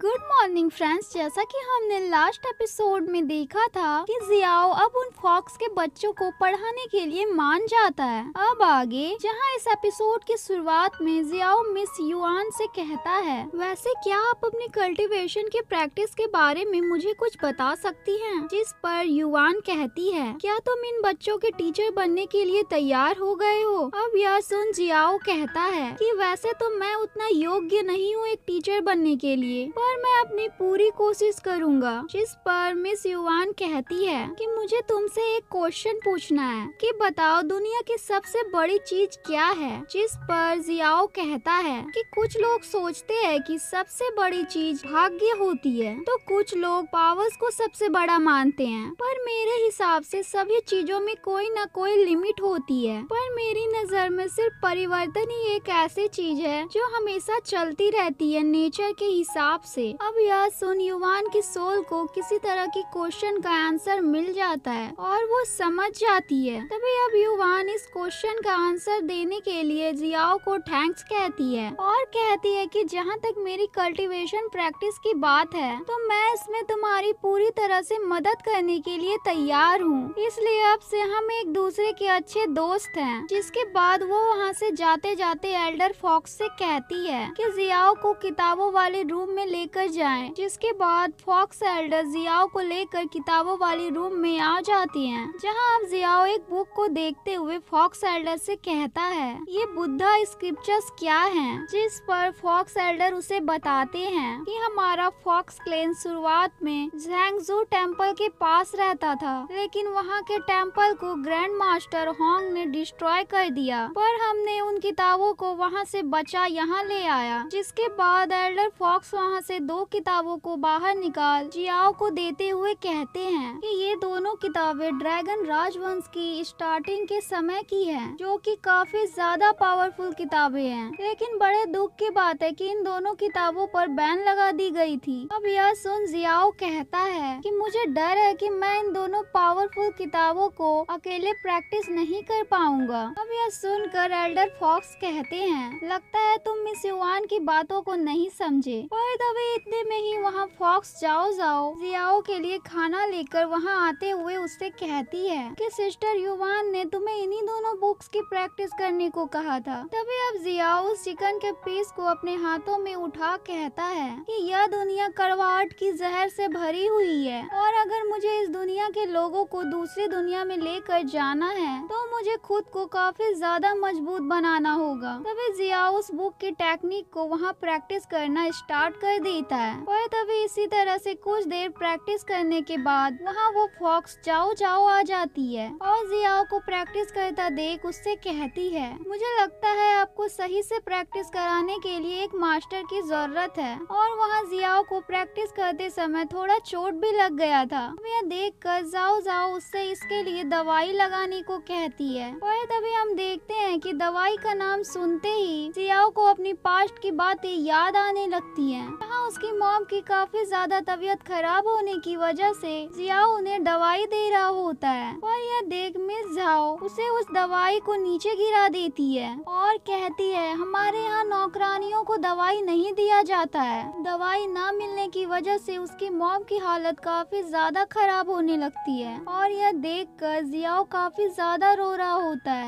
Good morning friends जैसा कि हमने लास्ट एपिसोड में देखा था कि जियाओ अब उन फॉक्स के बच्चों को पढ़ाने के लिए मान जाता है अब आगे जहां इस एपिसोड की शुरुआत में जियाओ मिस युआन से कहता है वैसे क्या आप अपने कल्टीवेशन के प्रैक्टिस के बारे में मुझे कुछ बता सकती है जिस पर युवान कहती है क्या तुम इन बच्चों के टीचर बनने के लिए तैयार हो गए हो अब यह सुन जियाओ कहता है की वैसे तो मैं उतना योग्य नहीं हूँ एक टीचर बनने के लिए पर मैं अब अपनी पूरी कोशिश करूँगा जिस पर मिस युवान कहती है कि मुझे तुमसे एक क्वेश्चन पूछना है कि बताओ दुनिया की सबसे बड़ी चीज क्या है जिस पर जियाओ कहता है कि कुछ लोग सोचते हैं कि सबसे बड़ी चीज भाग्य होती है तो कुछ लोग पावर्स को सबसे बड़ा मानते हैं पर मेरे हिसाब से सभी चीजों में कोई ना कोई लिमिट होती है पर मेरी नजर में सिर्फ परिवर्तन ही एक ऐसी चीज है जो हमेशा चलती रहती है नेचर के हिसाब से अब या सुन युवान की सोल को किसी तरह की क्वेश्चन का आंसर मिल जाता है और वो समझ जाती है तभी अब युवान इस क्वेश्चन का आंसर देने के लिए जियाओ को थैंक्स कहती है और कहती है कि जहाँ तक मेरी कल्टीवेशन प्रैक्टिस की बात है तो मैं इसमें तुम्हारी पूरी तरह से मदद करने के लिए तैयार हूँ इसलिए अब से हम एक दूसरे के अच्छे दोस्त हैं जिसके बाद वो वहाँ से जाते जाते एल्डर फॉक्स से कहती है कि जियाओ को किताबों वाले रूम में लेकर जाए जाएं, जिसके बाद फॉक्स एल्डर जियाओ को लेकर किताबों वाले रूम में आ जाती हैं, जहां अब जियाओ एक बुक को देखते हुए फॉक्स एल्डर से कहता है ये बुद्धा स्क्रिप्चर्स क्या हैं, जिस पर फॉक्स एल्डर उसे बताते हैं कि हमारा फॉक्स क्लेन शुरुआत में जैंगजू टेम्पल के पास रहता था लेकिन वहाँ के टेम्पल को ग्रैंड मास्टर होंग ने डिस्ट्रॉय कर दिया पर हमने उन किताबों को वहाँ से बचा यहाँ ले आया जिसके बाद एल्डर फॉक्स वहाँ से दो किताबों को बाहर निकाल जियाओ को देते हुए कहते हैं कि ये दोनों किताबें ड्रैगन राजवंश की स्टार्टिंग के समय की है जो कि काफी ज्यादा पावरफुल किताबें हैं लेकिन बड़े दुख की बात है कि इन दोनों किताबों पर बैन लगा दी गई थी अब यह सुन जियाओ कहता है कि मुझे डर है कि मैं इन दोनों पावरफुल किताबों को अकेले प्रैक्टिस नहीं कर पाऊंगा अब यह सुनकर एल्डर फॉक्स कहते हैं लगता है तुम मिस युवान की बातों को नहीं समझे और तभी इतने में ही वहाँ फॉक्स जाओ जाओ जियाओ के लिए खाना लेकर वहाँ आते हुए उससे कहती है कि सिस्टर युवान ने तुम्हें इन्हीं दोनों बुक्स की प्रैक्टिस करने को कहा था तभी अब जियाओ उस चिकन के पीस को अपने हाथों में उठा कहता है कि यह दुनिया करवाहट की जहर से भरी हुई है और अगर मुझे इस दुनिया के लोगों को दूसरी दुनिया में लेकर जाना है तो मुझे खुद को काफी ज्यादा मजबूत बनाना होगा तभी जियाओ उस बुक की टेक्निक को वहाँ प्रैक्टिस करना स्टार्ट कर देता है पर तभी इसी तरह से कुछ देर प्रैक्टिस करने के बाद वहाँ वो फॉक्स जाओ जाओ आ जाती है और जियाओ को प्रैक्टिस करता देख उससे कहती है मुझे लगता है आपको सही से प्रैक्टिस कराने के लिए एक मास्टर की जरूरत है और वहाँ जियाओ को प्रैक्टिस करते समय थोड़ा चोट भी लग गया था यह देख कर जाओ जाओ उससे इसके लिए दवाई लगाने को कहती है पर तभी हम देखते हैं कि दवाई का नाम सुनते ही जियाओ को अपनी पास्ट की बातें याद आने लगती है उसकी मौत मॉम की काफी ज्यादा तबीयत खराब होने की वजह से जियाओ उन्हें दवाई दे रहा होता है पर यह देख मिस जाओ उसे उस दवाई को नीचे गिरा देती है और कहती है हमारे यहाँ नौकरानियों को दवाई नहीं दिया जाता है दवाई न मिलने की वजह से उसकी मॉम की हालत काफी ज्यादा खराब होने लगती है और यह देख कर जियाओ काफी ज्यादा रो रहा होता है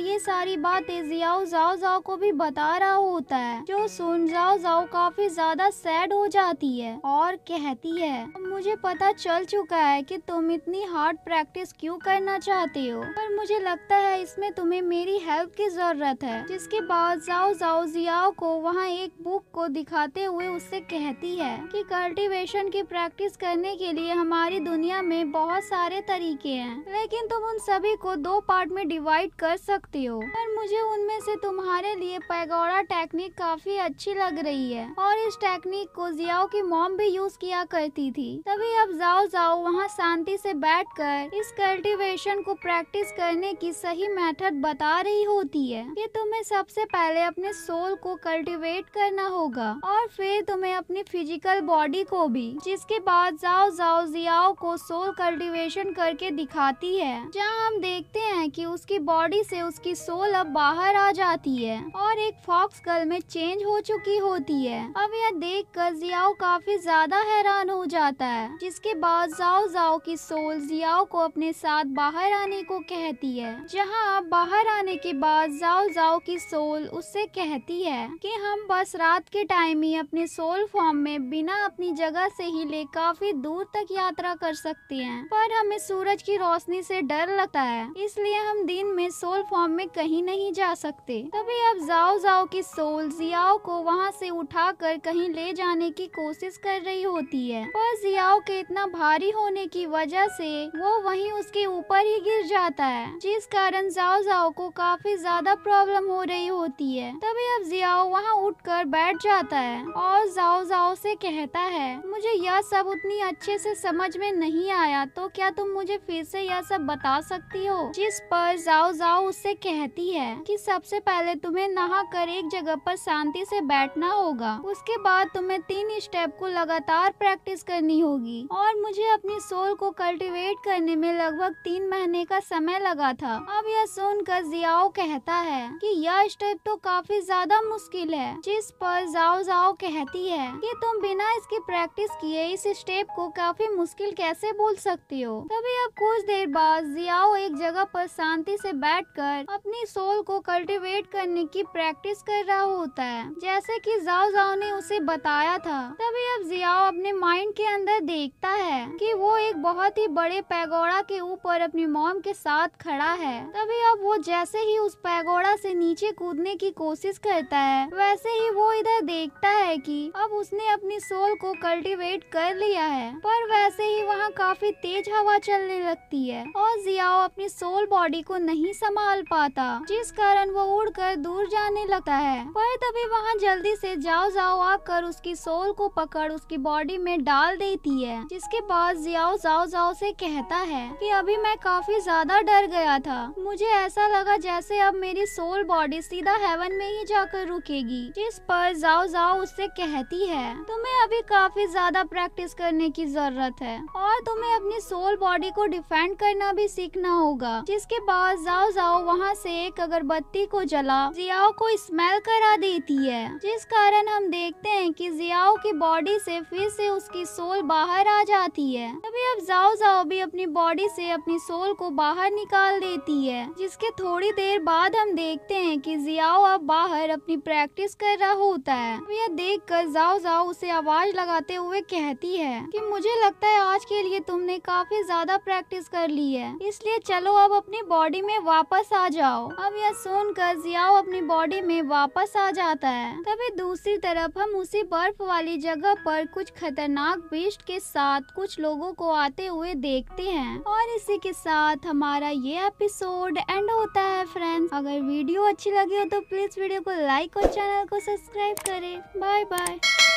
ये सारी बातें जियाओ जाओ जाओ को भी बता रहा होता है जो सुन जाओ जाओ काफी ज्यादा सैड हो जाती है और कहती है मुझे पता चल चुका है कि तुम इतनी हार्ड प्रैक्टिस क्यों करना चाहते हो पर मुझे लगता है इसमें तुम्हें मेरी हेल्प की जरूरत है जिसके बाद जाओ जाओ जियाओ को वहाँ एक बुक को दिखाते हुए उससे कहती है कि कल्टीवेशन की प्रैक्टिस करने के लिए हमारी दुनिया में बहुत सारे तरीके हैं लेकिन तुम उन सभी को दो पार्ट में डिवाइड कर सकते सकती हो पर मुझे उनमें से तुम्हारे लिए पैगोड़ा टेक्निक काफी अच्छी लग रही है और इस टेक्निक को जियाओ की मॉम भी यूज किया करती थी तभी अब जाओ जाओ वहाँ शांति से बैठकर इस कल्टीवेशन को प्रैक्टिस करने की सही मेथड बता रही होती है कि तुम्हें सबसे पहले अपने सोल को कल्टिवेट करना होगा और फिर तुम्हें अपनी फिजिकल बॉडी को भी जिसके बाद जाओ जाओ जियाओ को सोल कल्टिवेशन करके दिखाती है जहाँ हम देखते हैं कि उसकी बॉडी से उस उसकी सोल अब बाहर आ जाती है और एक फॉक्स गर्ल में चेंज हो चुकी होती है अब यह देख कर जियाओ काफी ज्यादा हैरान हो जाता है जिसके बाद जाओ जाओ की सोल जियाओ को अपने साथ बाहर आने को कहती है जहाँ अब बाहर आने के बाद जाओ जाओ की सोल उससे कहती है कि हम बस रात के टाइम ही अपने सोल फॉर्म में बिना अपनी जगह से ही ले काफी दूर तक यात्रा कर सकते हैं पर हमें सूरज की रोशनी से डर लगता है इसलिए हम दिन में सोल फॉर्म फॉर्म में कहीं नहीं जा सकते तभी अब जाओ जाओ की सोल जियाओ को वहाँ से उठाकर कहीं ले जाने की कोशिश कर रही होती है पर जियाओ के इतना भारी होने की वजह से वो वहीं उसके ऊपर ही गिर जाता है जिस कारण जाओ जाओ को काफी ज्यादा प्रॉब्लम हो रही होती है तभी अब जियाओ वहाँ कर बैठ जाता है और जाओ जाओ से कहता है मुझे यह सब उतनी अच्छे से समझ में नहीं आया तो क्या तुम मुझे फिर से यह सब बता सकती हो जिस पर जाओ जाओ उससे उसे कहती है कि सबसे पहले तुम्हें नहा कर एक जगह पर शांति से बैठना होगा उसके बाद तुम्हें तीन स्टेप को लगातार प्रैक्टिस करनी होगी और मुझे अपनी सोल को कल्टीवेट करने में लगभग तीन महीने का समय लगा था अब यह सुनकर जियाओ कहता है कि यह स्टेप तो काफी ज्यादा मुश्किल है जिस पर जाओ जाओ कहती है की तुम बिना इसकी प्रैक्टिस किए इस स्टेप को काफी मुश्किल कैसे बोल सकती हो तभी अब कुछ देर बाद जियाओ एक जगह पर शांति से बैठकर पर अपनी सोल को कल्टीवेट करने की प्रैक्टिस कर रहा होता है जैसे कि जाओ जाओ ने उसे बताया था तभी अब जियाओ अपने माइंड के अंदर देखता है कि वो एक बहुत ही बड़े पैगोड़ा के ऊपर अपनी मॉम के साथ खड़ा है तभी अब वो जैसे ही उस पैगोड़ा से नीचे कूदने की कोशिश करता है वैसे ही वो इधर देखता है कि अब उसने अपनी सोल को कल्टीवेट कर लिया है पर वैसे ही वहाँ काफी तेज हवा चलने लगती है और जियाओ अपनी सोल बॉडी को नहीं संभाल पाता जिस कारण वो उड़कर दूर जाने लगता है वह तभी वहाँ जल्दी से जाओ जाओ आकर उसकी सोल को पकड़ उसकी बॉडी में डाल देती है जिसके बाद जियाओ जाओ जाओ से कहता है कि अभी मैं काफी ज्यादा डर गया था मुझे ऐसा लगा जैसे अब मेरी सोल बॉडी सीधा हेवन में ही जाकर रुकेगी जिस पर जाओ जाओ उससे कहती है तुम्हें अभी काफी ज्यादा प्रैक्टिस करने की जरूरत है और तुम्हें अपनी सोल बॉडी को डिफेंड करना भी सीखना होगा जिसके बाद जाओ जाओ वहाँ वहाँ से एक अगरबत्ती को जला जियाओ को स्मेल करा देती है जिस कारण हम देखते हैं कि जियाओ की बॉडी से फिर से उसकी सोल बाहर आ जाती है तभी अब जाओ जाओ भी अपनी बॉडी से अपनी सोल को बाहर निकाल देती है जिसके थोड़ी देर बाद हम देखते हैं कि जियाओ अब बाहर अपनी प्रैक्टिस कर रहा होता है यह देख कर जाओ जाओ उसे आवाज लगाते हुए कहती है कि मुझे लगता है आज के लिए तुमने काफी ज्यादा प्रैक्टिस कर ली है इसलिए चलो अब अपनी बॉडी में वापस आ जाओ अब यह सुनकर जियाओ अपनी बॉडी में वापस आ जाता है तभी दूसरी तरफ हम उसी बर्फ वाली जगह पर कुछ खतरनाक बीस्ट के साथ कुछ लोगों को आते हुए देखते हैं और इसी के साथ हमारा ये एपिसोड एंड होता है फ्रेंड्स अगर वीडियो अच्छी लगी हो तो प्लीज वीडियो को लाइक और चैनल को सब्सक्राइब करें बाय बाय